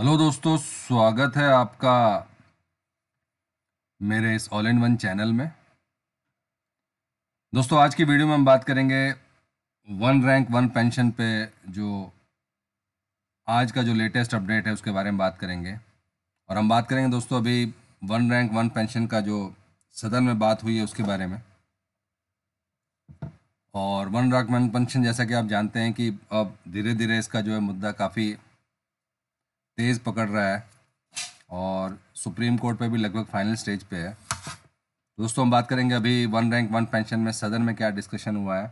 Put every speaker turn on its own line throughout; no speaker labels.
hello दोस्तों स्वागत है आपका मेरे इस ऑल एंड वन चैनल में दोस्तों आज की वीडियो में हम बात करेंगे वन रैंक वन पेंशन पे जो आज का जो लेटेस्ट अपडेट है उसके बारे में बात करेंगे और हम बात करेंगे दोस्तों अभी वन रैंक वन पेंशन का जो सदन में बात हुई है उसके बारे में और वन रैंक वन पेंशन जैसा कि आप जानते हैं कि अब धीरे धीरे इसका जो है मुद्दा काफ़ी तेज़ पकड़ रहा है और सुप्रीम कोर्ट पे भी लगभग फाइनल स्टेज पे है दोस्तों हम बात करेंगे अभी वन रैंक वन पेंशन में सदन में क्या डिस्कशन हुआ है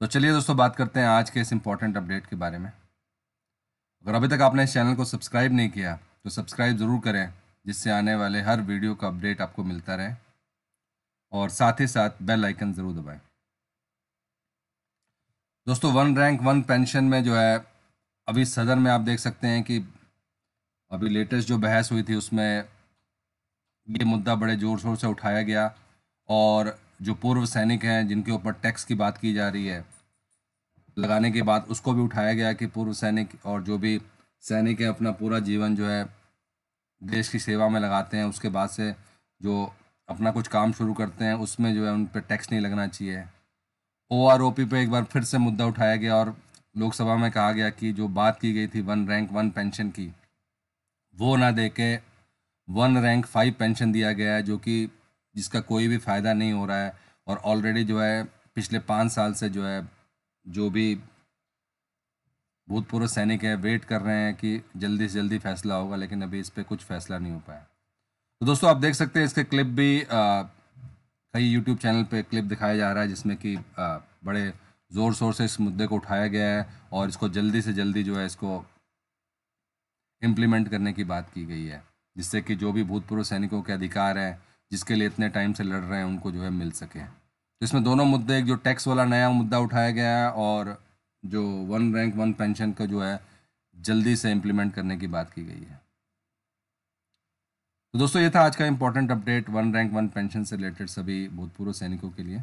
तो चलिए दोस्तों बात करते हैं आज के इस इंपॉर्टेंट अपडेट के बारे में अगर अभी तक आपने इस चैनल को सब्सक्राइब नहीं किया तो सब्सक्राइब ज़रूर करें जिससे आने वाले हर वीडियो का अपडेट आपको मिलता रहे और साथ ही साथ बेल आइकन ज़रूर दबाएं दोस्तों वन रैंक वन पेंशन में जो है अभी सदन में आप देख सकते हैं कि अभी लेटेस्ट जो बहस हुई थी उसमें ये मुद्दा बड़े ज़ोर शोर से उठाया गया और जो पूर्व सैनिक हैं जिनके ऊपर टैक्स की बात की जा रही है लगाने के बाद उसको भी उठाया गया कि पूर्व सैनिक और जो भी सैनिक हैं अपना पूरा जीवन जो है देश की सेवा में लगाते हैं उसके बाद से जो अपना कुछ काम शुरू करते हैं उसमें जो है उन पर टैक्स नहीं लगना चाहिए ओ आर ओ पी पर एक बार फिर से मुद्दा उठाया गया और लोकसभा में कहा गया कि जो बात की गई थी वन रैंक वन पेंशन की वो ना दे के वन रैंक फाइव पेंशन दिया गया है जो कि जिसका कोई भी फ़ायदा नहीं हो रहा है और ऑलरेडी जो है पिछले पाँच साल से जो है जो भी भूतपूर्व सैनिक है वेट कर रहे हैं कि जल्दी से जल्दी फैसला होगा लेकिन अभी इस पर कुछ फैसला नहीं हो पाया तो दोस्तों आप देख सकते हैं इसके क्लिप भी कई यूट्यूब चैनल पे क्लिप दिखाया जा रहा है जिसमें कि बड़े ज़ोर शोर से इस मुद्दे को उठाया गया है और इसको जल्दी से जल्दी जो है इसको इम्प्लीमेंट करने की बात की गई है जिससे कि जो भी भूतपूर्व सैनिकों के अधिकार हैं जिसके लिए इतने टाइम से लड़ रहे हैं उनको जो है मिल सके तो इसमें दोनों मुद्दे एक जो टैक्स वाला नया मुद्दा उठाया गया है और जो वन रैंक वन पेंशन का जो है जल्दी से इम्प्लीमेंट करने की बात की गई है तो दोस्तों ये था आज का important update one rank one pension से रिलेटेड सभी भूतपूर्व सैनिकों के लिए